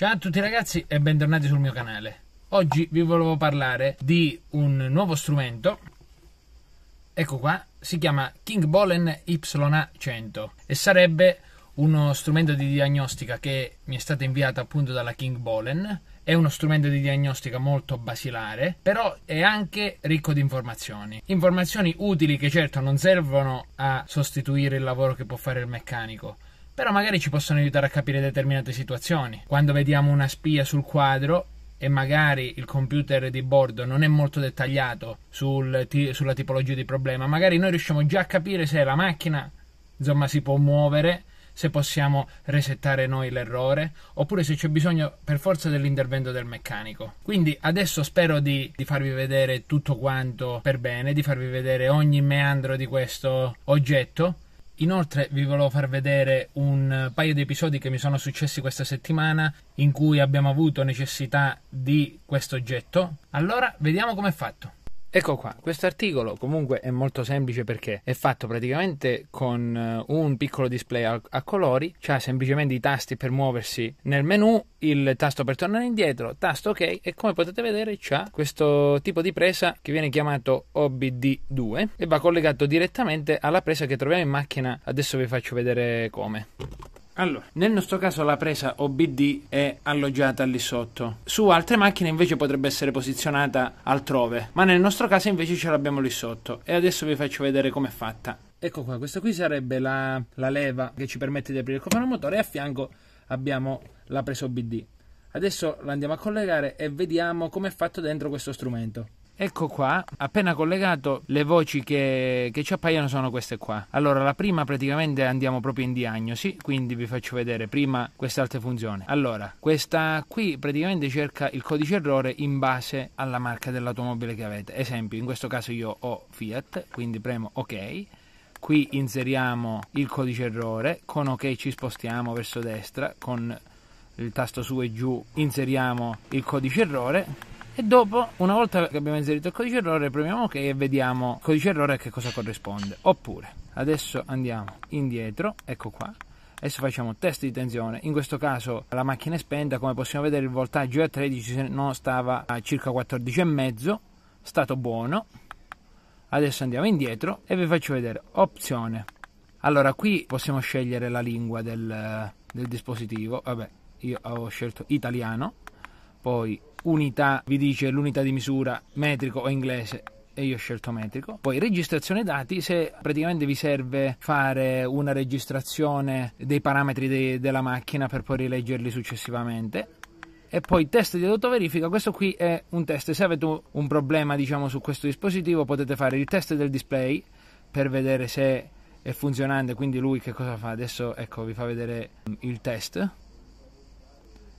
Ciao a tutti ragazzi e bentornati sul mio canale. Oggi vi volevo parlare di un nuovo strumento, ecco qua, si chiama King Bolen YA100 e sarebbe uno strumento di diagnostica che mi è stato inviato appunto dalla King Bolen. È uno strumento di diagnostica molto basilare, però è anche ricco di informazioni. Informazioni utili che certo non servono a sostituire il lavoro che può fare il meccanico, però magari ci possono aiutare a capire determinate situazioni. Quando vediamo una spia sul quadro e magari il computer di bordo non è molto dettagliato sul, ti, sulla tipologia di problema, magari noi riusciamo già a capire se la macchina insomma, si può muovere, se possiamo resettare noi l'errore, oppure se c'è bisogno per forza dell'intervento del meccanico. Quindi adesso spero di, di farvi vedere tutto quanto per bene, di farvi vedere ogni meandro di questo oggetto Inoltre vi volevo far vedere un eh, paio di episodi che mi sono successi questa settimana in cui abbiamo avuto necessità di questo oggetto. Allora, vediamo com'è fatto. Ecco qua, questo articolo comunque è molto semplice perché è fatto praticamente con eh, un piccolo display a, colori, c'ha semplicemente i tasti per muoversi nel menu, il tasto per tornare indietro, tasto ok e come potete vedere c'ha questo tipo di presa che viene chiamato OBD2 e va collegato direttamente alla presa che troviamo in macchina, adesso vi faccio vedere come. Allora, nel nostro caso la presa OBD è alloggiata lì sotto. Su altre macchine invece potrebbe essere posizionata altrove, ma nel nostro caso invece ce l'abbiamo lì sotto. E adesso vi faccio vedere com'è fatta. Ecco qua, questa qui sarebbe la, la leva che ci permette di aprire il cofano motore e a fianco abbiamo la presa OBD. Adesso la andiamo a collegare e vediamo com'è fatto dentro questo strumento. Ecco qua, appena collegato, le voci che, che, ci appaiono sono queste qua. Allora, la prima praticamente andiamo proprio in diagnosi, quindi vi faccio vedere prima queste altre funzioni. Allora, questa qui praticamente cerca il codice errore in base alla marca dell'automobile che avete. Esempio, in questo caso io ho Fiat, quindi premo OK qui inseriamo il codice errore, con ok ci spostiamo verso destra, con il tasto su e giù inseriamo il codice errore e dopo, una volta che abbiamo inserito il codice errore, premiamo ok e vediamo codice errore a che cosa corrisponde. Oppure, adesso andiamo indietro, ecco qua, Adesso facciamo test di tensione, in questo caso la macchina è spenta, come possiamo vedere il voltaggio è a 13, se no, stava a circa 14,5, stato buono. Adesso andiamo indietro e vi faccio vedere opzione. Allora qui possiamo scegliere la lingua del, del dispositivo, vabbè io ho scelto italiano, poi unità vi dice l'unità di misura metrico o inglese e io ho scelto metrico. Poi registrazione dati, se praticamente vi serve fare una registrazione dei parametri de- della macchina per poi rileggerli successivamente. E poi test di autoverifica, questo qui è un test, se avete un problema diciamo su questo dispositivo potete fare il test del display per vedere se è funzionante, quindi lui che cosa fa? Adesso ecco vi fa vedere il test.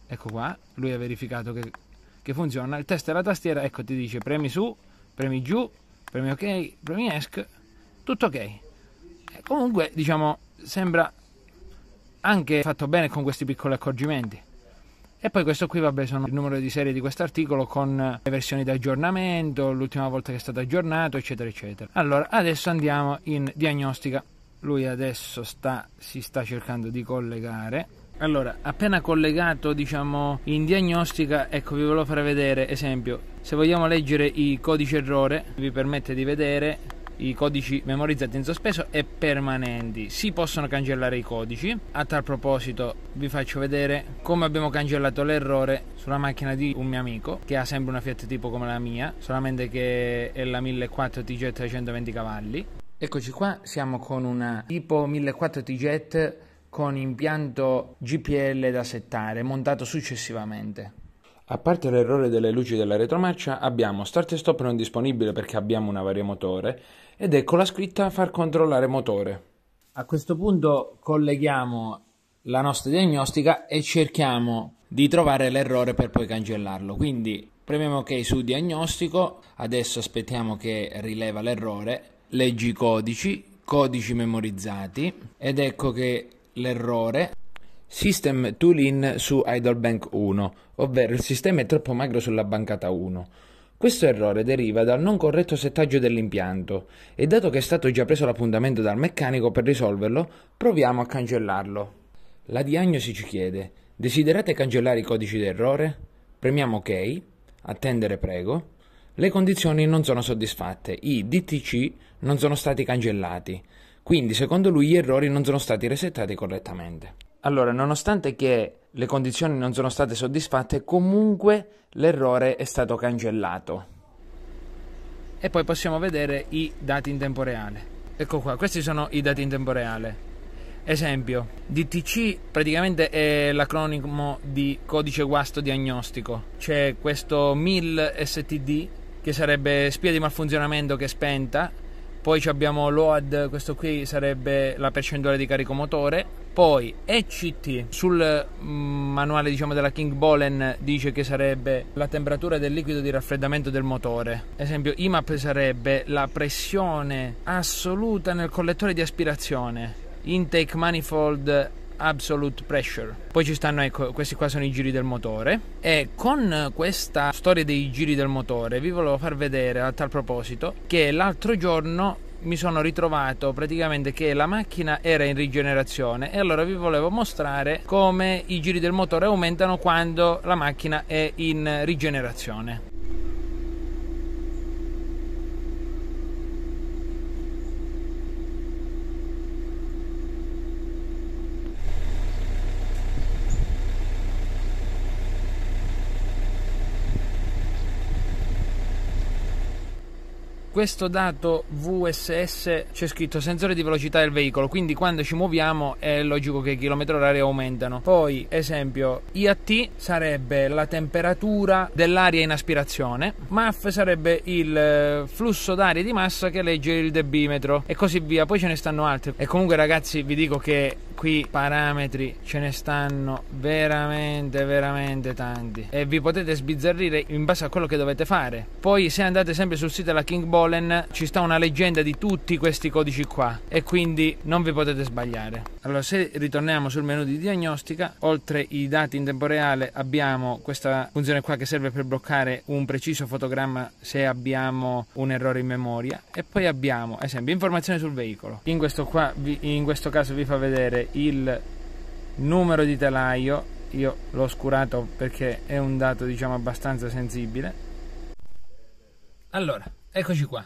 Ecco qua, lui ha verificato che che funziona, il test della tastiera, ecco ti dice premi su, premi giù, premi ok, premi ESC, tutto ok. Eh, comunque diciamo sembra anche fatto bene con questi piccoli accorgimenti. E poi questo qui, vabbè, sono il numero di serie di quest'articolo con le versioni di aggiornamento, l'ultima volta che è stato aggiornato, eccetera, eccetera. Allora, adesso andiamo in diagnostica. Lui adesso sta, si sta cercando di collegare. Allora, appena collegato diciamo in diagnostica, ecco vi volevo fare vedere, esempio, se vogliamo leggere i codici errore, vi permette di vedere i codici memorizzati in sospeso e permanenti. Si possono cancellare i codici. A tal proposito vi faccio vedere come abbiamo cancellato l'errore sulla macchina di un mio amico che ha sempre una Fiat tipo come la mia, solamente che è la 1400 TG 320 cavalli. Eccoci qua, siamo con una tipo 1400 TJ con impianto GPL da settare, montato successivamente. A parte l'errore delle luci della retromarcia, abbiamo start e stop non disponibile perché abbiamo una variamotore ed ecco la scritta far controllare motore. A questo punto colleghiamo la nostra diagnostica e cerchiamo di trovare l'errore per poi cancellarlo. Quindi premiamo ok su diagnostico, adesso aspettiamo che rileva l'errore, leggi i codici, codici memorizzati ed ecco che l'errore System Tool-in su IdleBank 1, ovvero il sistema è troppo magro sulla bancata 1. Questo errore deriva dal non corretto settaggio dell'impianto e dato che è stato già preso l'appuntamento dal meccanico per risolverlo, proviamo a cancellarlo. La diagnosi ci chiede, desiderate cancellare i codici d'errore? Premiamo ok, attendere prego. Le condizioni non sono soddisfatte, i DTC non sono stati cancellati. Quindi, secondo lui, gli errori non sono stati resettati correttamente. Allora, nonostante che le condizioni non sono state soddisfatte, comunque l'errore è stato cancellato. E poi possiamo vedere i dati in tempo reale. Ecco qua, questi sono i dati in tempo reale. Esempio, DTC praticamente è l'acronimo di codice guasto diagnostico. C'è questo 1000 STD che sarebbe spia di malfunzionamento che è spenta poi abbiamo l'OAD, questo qui sarebbe la percentuale di carico motore, poi ECT sul mm, manuale diciamo, della King Bolen dice che sarebbe la temperatura del liquido di raffreddamento del motore. Esempio IMAP sarebbe la pressione assoluta nel collettore di aspirazione. Intake manifold Absolute Pressure. Poi ci stanno, ecco, questi qua sono i giri del motore. E con questa storia dei giri del motore vi volevo far vedere a tal proposito che l'altro giorno mi sono ritrovato praticamente che la macchina era in rigenerazione e allora vi volevo mostrare come i giri del motore aumentano quando la macchina è in rigenerazione. questo dato VSS c'è scritto sensore di velocità del veicolo, quindi quando ci muoviamo è logico che i chilometri orari aumentano. Poi, esempio, IAT sarebbe la temperatura dell'aria in aspirazione, MAF sarebbe il eh, flusso d'aria di massa che legge il debimetro e così via. Poi ce ne stanno altri. E comunque ragazzi vi dico che qui parametri ce ne stanno veramente veramente tanti e vi potete sbizzarrire in base a quello che dovete fare poi se andate sempre sul sito della King Bolen ci sta una leggenda di tutti questi codici qua e quindi non vi potete sbagliare allora se ritorniamo sul menu di diagnostica oltre i dati in tempo reale abbiamo questa funzione qua che serve per bloccare un preciso fotogramma se abbiamo un errore in memoria e poi abbiamo ad esempio informazioni sul veicolo in questo, qua, in questo caso vi fa vedere il numero di telaio io l'ho oscurato perché è un dato diciamo abbastanza sensibile allora eccoci qua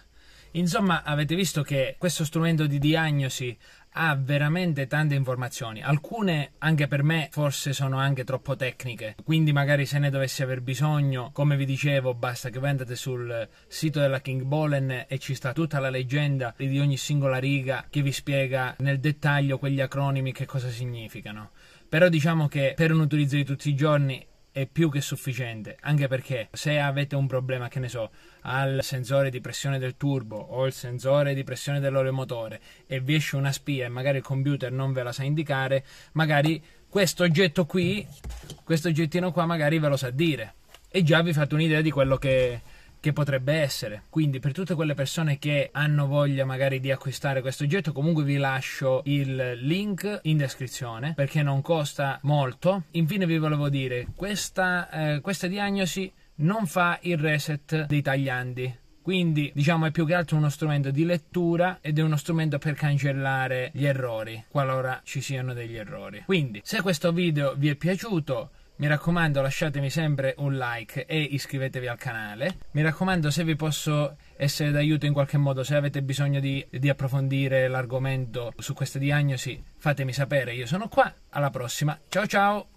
insomma avete visto che questo strumento di diagnosi ha veramente tante informazioni. Alcune anche per me forse sono anche troppo tecniche, quindi magari se ne dovessi aver bisogno, come vi dicevo, basta che voi andate sul sito della King Bolen e ci sta tutta la leggenda di ogni singola riga che vi spiega nel dettaglio quegli acronimi che cosa significano. Però diciamo che per un utilizzo di tutti i giorni è più che sufficiente, anche perché se avete un problema, che ne so, al sensore di pressione del turbo o al sensore di pressione dell'olio motore e vi esce una spia e magari il computer non ve la sa indicare, magari questo oggetto qui, questo oggettino qua magari ve lo sa dire e già vi fate un'idea di quello che, che potrebbe essere. Quindi per tutte quelle persone che hanno voglia magari di acquistare questo oggetto, comunque vi lascio il link in descrizione perché non costa molto. Infine vi volevo dire, questa, eh, questa diagnosi non fa il reset dei tagliandi quindi diciamo è più che altro uno strumento di lettura ed è uno strumento per cancellare gli errori qualora ci siano degli errori quindi se questo video vi è piaciuto mi raccomando lasciatemi sempre un like e iscrivetevi al canale. Mi raccomando se vi posso essere d'aiuto in qualche modo, se avete bisogno di, di approfondire l'argomento su queste diagnosi, fatemi sapere, io sono qua, alla prossima, ciao ciao!